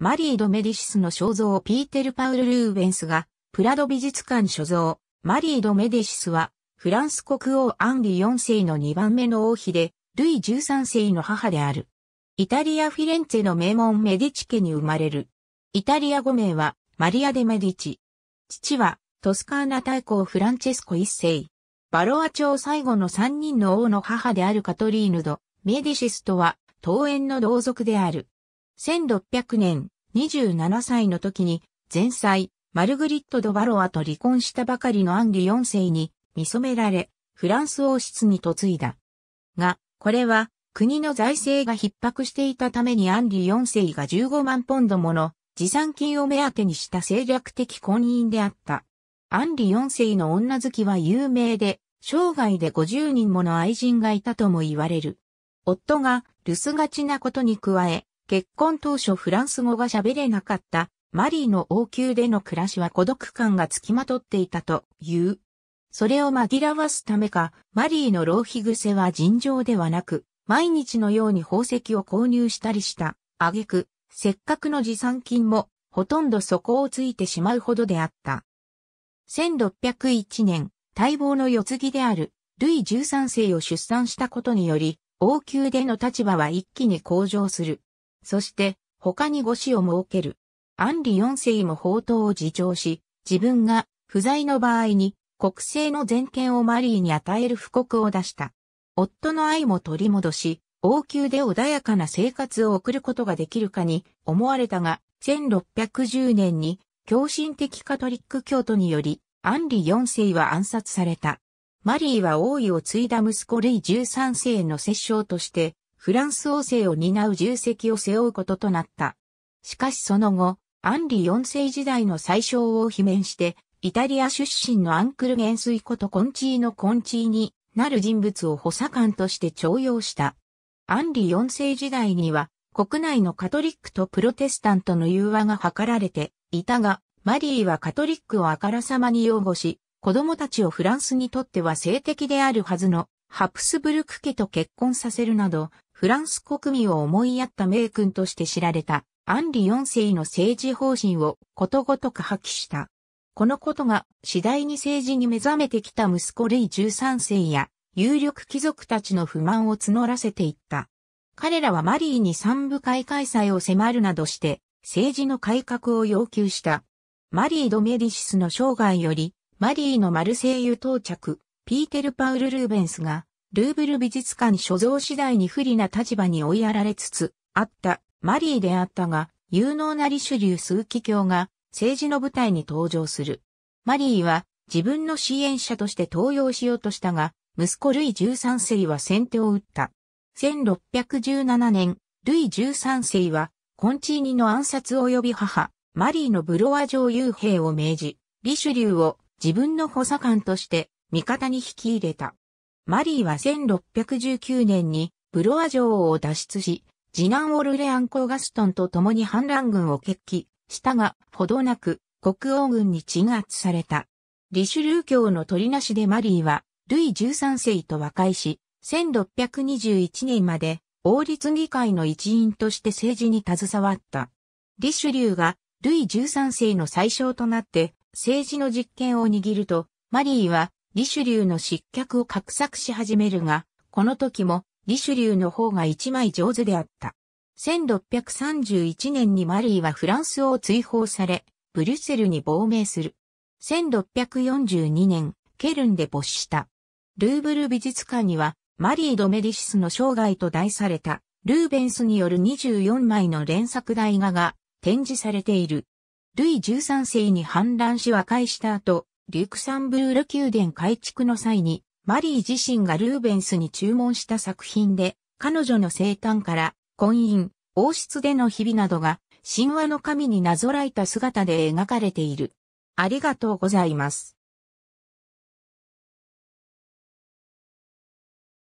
マリー・ド・メディシスの肖像ピーテル・パウル・ルーベンスが、プラド美術館所蔵、マリー・ド・メディシスは、フランス国王アンリ4世の2番目の王妃で、ルイ13世の母である。イタリア・フィレンツェの名門メディチ家に生まれる。イタリア語名は、マリア・デ・メディチ。父は、トスカーナ大公フランチェスコ一世。バロア朝最後の3人の王の母であるカトリーヌド・メディシスとは、桃園の同族である。1600年、27歳の時に、前妻、マルグリット・ド・バロアと離婚したばかりのアンリ4世に見染められ、フランス王室に嫁いだ。が、これは、国の財政が逼迫していたためにアンリ4世が15万ポンドもの持参金を目当てにした政略的婚姻であった。アンリ4世の女好きは有名で、生涯で50人もの愛人がいたとも言われる。夫が留守がちなことに加え、結婚当初フランス語が喋れなかったマリーの王宮での暮らしは孤独感がつきまとっていたという。それを紛らわすためか、マリーの浪費癖は尋常ではなく、毎日のように宝石を購入したりした。挙句、せっかくの持参金も、ほとんど底をついてしまうほどであった。1601年、待望の世継ぎである、ルイ13世を出産したことにより、王宮での立場は一気に向上する。そして他に御士を設ける。アンリ4世も宝刀を自重し、自分が不在の場合に国政の全権をマリーに与える布告を出した。夫の愛も取り戻し、王宮で穏やかな生活を送ることができるかに思われたが、1610年に狂信的カトリック教徒により、アンリ4世は暗殺された。マリーは王位を継いだ息子レイ13世の摂政として、フランス王政を担う重責を背負うこととなった。しかしその後、アンリ4世時代の最小を罷免して、イタリア出身のアンクル元帥ことコンチーのコンチーになる人物を補佐官として徴用した。アンリ4世時代には、国内のカトリックとプロテスタントの融和が図られていたが、マリーはカトリックをあからさまに擁護し、子供たちをフランスにとっては性的であるはずのハプスブルク家と結婚させるなど、フランス国民を思いやった名君として知られた、アンリ4世の政治方針をことごとく破棄した。このことが次第に政治に目覚めてきた息子ルイ13世や有力貴族たちの不満を募らせていった。彼らはマリーに三部会開催を迫るなどして政治の改革を要求した。マリー・ド・メディシスの生涯より、マリーのマルセイユ到着、ピーテル・パウル・ルーベンスが、ルーブル美術館所蔵次第に不利な立場に追いやられつつ、あったマリーであったが、有能なリシュリュー枢機卿が政治の舞台に登場する。マリーは自分の支援者として登用しようとしたが、息子ルイ13世は先手を打った。1617年、ルイ13世は、コンチーニの暗殺及び母、マリーのブロワ女優兵を命じ、リシュリューを自分の補佐官として味方に引き入れた。マリーは1619年にブロア城を脱出し、次男オルレアンーガストンと共に反乱軍を決起したが、ほどなく国王軍に鎮圧された。リシュルー教の取りなしでマリーは、ルイ13世と和解し、1621年まで王立議会の一員として政治に携わった。リシュリューがルイ13世の最小となって政治の実権を握ると、マリーはリシュリューの失脚を画策し始めるが、この時もリシュリューの方が一枚上手であった。1631年にマリーはフランスを追放され、ブリュッセルに亡命する。1642年、ケルンで没した。ルーブル美術館には、マリー・ドメディシスの生涯と題された、ルーベンスによる24枚の連作大画が展示されている。ルイ13世に反乱し和解した後、リュクサンブール宮殿改築の際に、マリー自身がルーベンスに注文した作品で、彼女の生誕から婚姻、王室での日々などが神話の神になぞらえた姿で描かれている。ありがとうございます。